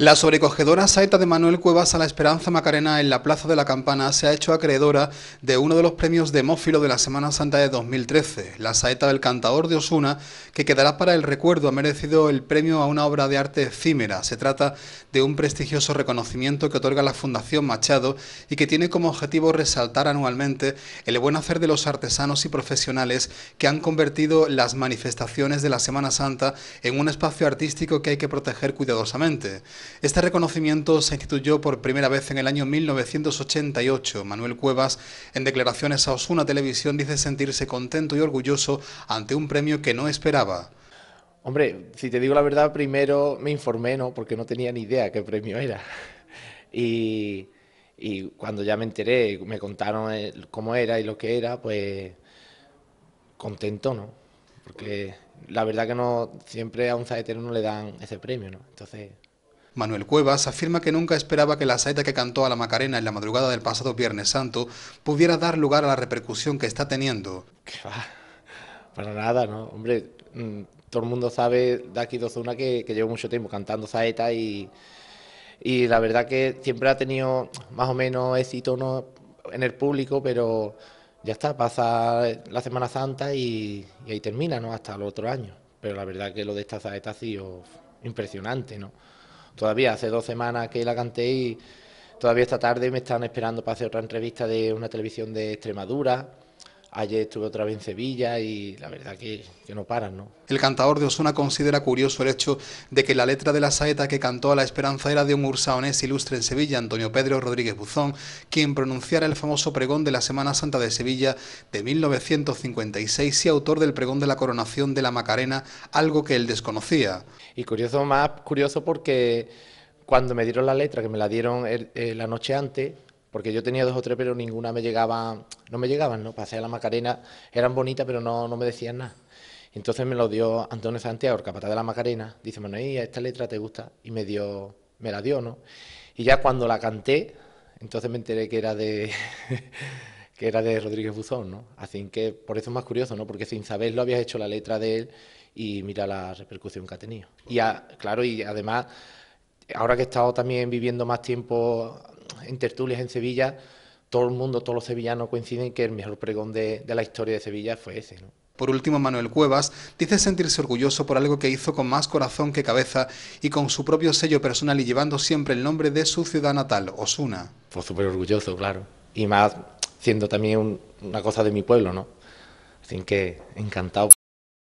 La sobrecogedora saeta de Manuel Cuevas a la Esperanza Macarena en la Plaza de la Campana se ha hecho acreedora de uno de los premios Demófilo de la Semana Santa de 2013. La saeta del cantador de Osuna, que quedará para el recuerdo, ha merecido el premio a una obra de arte efímera. Se trata de un prestigioso reconocimiento que otorga la Fundación Machado y que tiene como objetivo resaltar anualmente el buen hacer de los artesanos y profesionales que han convertido las manifestaciones de la Semana Santa en un espacio artístico que hay que proteger cuidadosamente. Este reconocimiento se instituyó por primera vez en el año 1988. Manuel Cuevas, en declaraciones a Osuna Televisión, dice sentirse contento y orgulloso ante un premio que no esperaba. Hombre, si te digo la verdad, primero me informé, ¿no? Porque no tenía ni idea qué premio era. Y, cuando ya me enteré, me contaron eh, cómo era y lo que era, pues contento, ¿no? Porque la verdad que no siempre a un zaetero no le dan ese premio, ¿no? Entonces, Manuel Cuevas afirma que nunca esperaba que la saeta que cantó a la Macarena en la madrugada del pasado Viernes Santo pudiera dar lugar a la repercusión que está teniendo. Que va, para nada, ¿no? Hombre, mm, todo el mundo sabe de aquí dos una que, llevo mucho tiempo cantando saeta y, y la verdad que siempre ha tenido más o menos éxito en el público, pero ya está, pasa la Semana Santa y, y ahí termina, ¿no? Hasta el otro año. Pero la verdad que lo de esta saeta ha sido impresionante, ¿no? todavía hace dos semanas que la canté y todavía esta tarde me están esperando para hacer otra entrevista de una televisión de Extremadura. Ayer estuve otra vez en Sevilla y la verdad que, no paran, ¿no? El cantador de Osuna considera curioso el hecho de que la letra de la saeta que cantó a la esperanza era de un ursaonés ilustre en Sevilla, Antonio Pedro Rodríguez Buzón, quien pronunciara el famoso pregón de la Semana Santa de Sevilla de 1956 y autor del pregón de la coronación de la Macarena, algo que él desconocía. Y curioso más, curioso porque cuando me dieron la letra, que me la dieron eh, la noche antes, porque yo tenía dos o tres, pero ninguna me llegaba, no me llegaban, ¿no? Pasé a la Macarena eran bonitas, pero no, no me decían nada. Entonces me lo dio Antonio Santiago, el capataz de la Macarena, dice, bueno, ¿y esta letra te gusta? Y me dio, me la dio, ¿no? Y ya cuando la canté, entonces me enteré que era de... que era de Rodríguez Buzón, ¿no? Así que por eso es más curioso, ¿no? Porque sin saberlo habías hecho la letra de él y mira la repercusión que ha tenido. Y claro, y además ahora que he estado también viviendo más tiempo en tertulias en Sevilla, todo el mundo, todos los sevillanos coinciden que el mejor pregón de, la historia de Sevilla fue ese. ¿no? Por último, Manuel Cuevas dice sentirse orgulloso por algo que hizo con más corazón que cabeza y con su propio sello personal y llevando siempre el nombre de su ciudad natal, Osuna. Fue pues súper orgulloso, claro. Y más siendo también una cosa de mi pueblo, ¿no? Así que encantado.